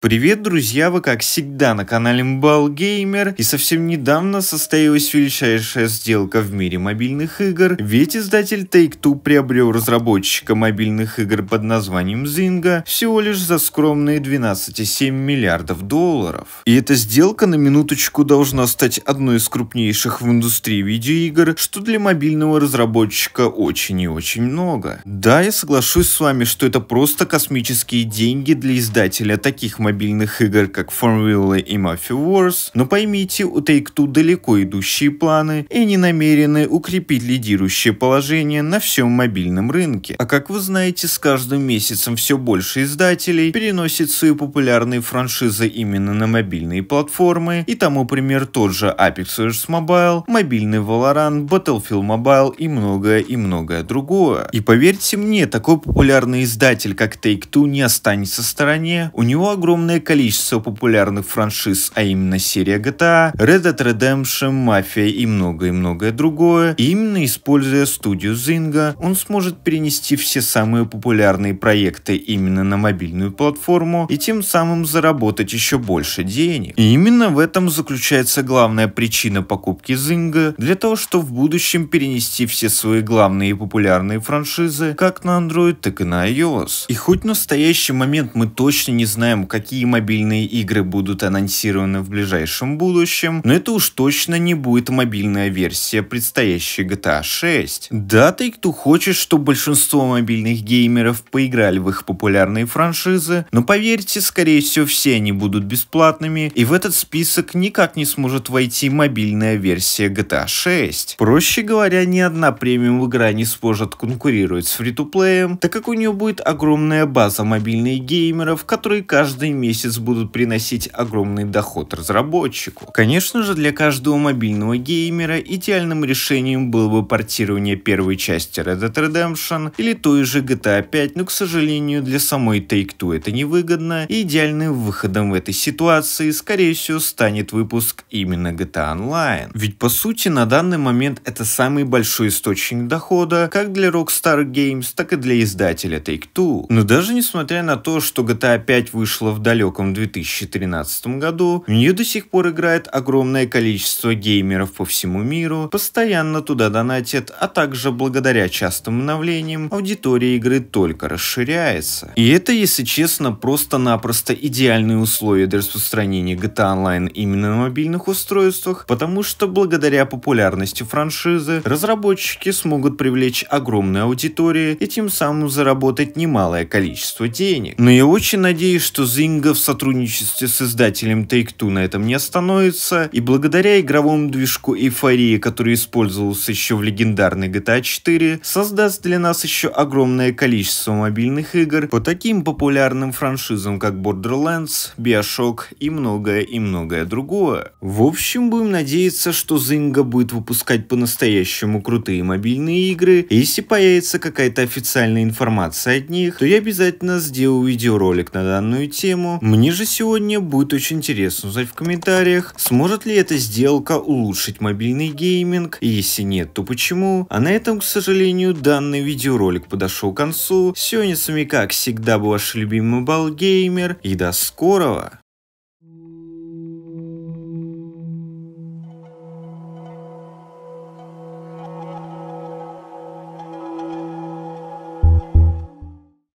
Привет, друзья! Вы, как всегда, на канале Мбалгеймер. И совсем недавно состоялась величайшая сделка в мире мобильных игр, ведь издатель Take-Two приобрел разработчика мобильных игр под названием Zynga всего лишь за скромные 12,7 миллиардов долларов. И эта сделка на минуточку должна стать одной из крупнейших в индустрии видеоигр, что для мобильного разработчика очень и очень много. Да, я соглашусь с вами, что это просто космические деньги для издателя таких мобильных мобильных игр, как Formula и Mafia Wars, но поймите, у Take-Two далеко идущие планы и не намерены укрепить лидирующее положение на всем мобильном рынке. А как вы знаете, с каждым месяцем все больше издателей переносит свои популярные франшизы именно на мобильные платформы, и тому пример тот же Apex Legends Mobile, мобильный Valorant, Battlefield Mobile и многое и многое другое. И поверьте мне, такой популярный издатель, как Take-Two, не останется в стороне. У него огромный огромное количество популярных франшиз, а именно серия GTA, а, Red Dead Redemption, Mafia и многое-многое другое. И именно используя студию Zynga, он сможет перенести все самые популярные проекты именно на мобильную платформу и тем самым заработать еще больше денег. И именно в этом заключается главная причина покупки Zynga для того, чтобы в будущем перенести все свои главные и популярные франшизы как на Android, так и на iOS. И хоть в настоящий момент мы точно не знаем, как какие мобильные игры будут анонсированы в ближайшем будущем, но это уж точно не будет мобильная версия предстоящей GTA 6. Да, ты кто хочет, чтобы большинство мобильных геймеров поиграли в их популярные франшизы, но поверьте, скорее всего, все они будут бесплатными, и в этот список никак не сможет войти мобильная версия GTA 6. Проще говоря, ни одна премиум игра не сможет конкурировать с фри-то-плеем, так как у нее будет огромная база мобильных геймеров, которые каждый месяц будут приносить огромный доход разработчику. Конечно же, для каждого мобильного геймера идеальным решением было бы портирование первой части Red Dead Redemption или той же GTA 5, но, к сожалению, для самой Take-Two это невыгодно, и идеальным выходом в этой ситуации, скорее всего, станет выпуск именно GTA Online. Ведь, по сути, на данный момент это самый большой источник дохода как для Rockstar Games, так и для издателя Take-Two. Но даже несмотря на то, что GTA 5 вышла в далеком 2013 году, в нее до сих пор играет огромное количество геймеров по всему миру, постоянно туда донатят, а также благодаря частым обновлениям аудитория игры только расширяется. И это, если честно, просто-напросто идеальные условия для распространения GTA Online именно на мобильных устройствах, потому что благодаря популярности франшизы разработчики смогут привлечь огромную аудиторию и тем самым заработать немалое количество денег. Но я очень надеюсь, что The Линга в сотрудничестве с издателем Take-Two на этом не остановится, и благодаря игровому движку Эйфории, который использовался еще в легендарной GTA 4, создаст для нас еще огромное количество мобильных игр по таким популярным франшизам, как Borderlands, Bioshock и многое и многое другое. В общем, будем надеяться, что Zynga будет выпускать по-настоящему крутые мобильные игры, и если появится какая-то официальная информация от них, то я обязательно сделаю видеоролик на данную тему, тему. Мне же сегодня будет очень интересно узнать в комментариях, сможет ли эта сделка улучшить мобильный гейминг, и если нет, то почему. А на этом, к сожалению, данный видеоролик подошел к концу. Сегодня с вами, как всегда, был ваш любимый Балгеймер, и до скорого!